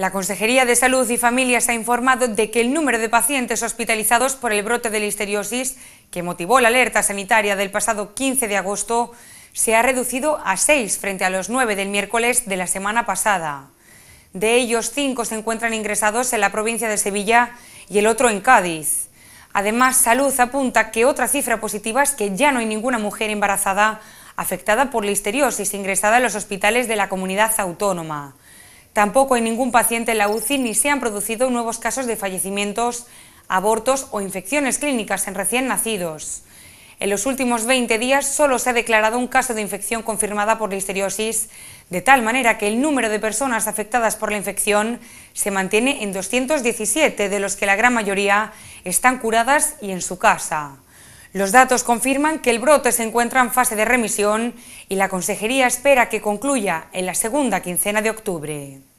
La Consejería de Salud y Familias ha informado de que el número de pacientes hospitalizados por el brote de listeriosis, que motivó la alerta sanitaria del pasado 15 de agosto, se ha reducido a 6 frente a los 9 del miércoles de la semana pasada. De ellos, 5 se encuentran ingresados en la provincia de Sevilla y el otro en Cádiz. Además, Salud apunta que otra cifra positiva es que ya no hay ninguna mujer embarazada afectada por listeriosis ingresada en los hospitales de la comunidad autónoma. Tampoco hay ningún paciente en la UCI ni se han producido nuevos casos de fallecimientos, abortos o infecciones clínicas en recién nacidos. En los últimos 20 días solo se ha declarado un caso de infección confirmada por la listeriosis, de tal manera que el número de personas afectadas por la infección se mantiene en 217, de los que la gran mayoría están curadas y en su casa. Los datos confirman que el brote se encuentra en fase de remisión y la consejería espera que concluya en la segunda quincena de octubre.